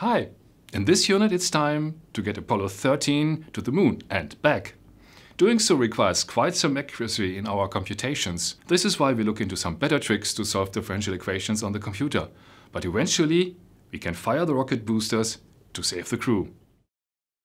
Hi, in this unit it's time to get Apollo 13 to the moon and back. Doing so requires quite some accuracy in our computations. This is why we look into some better tricks to solve differential equations on the computer. But eventually, we can fire the rocket boosters to save the crew.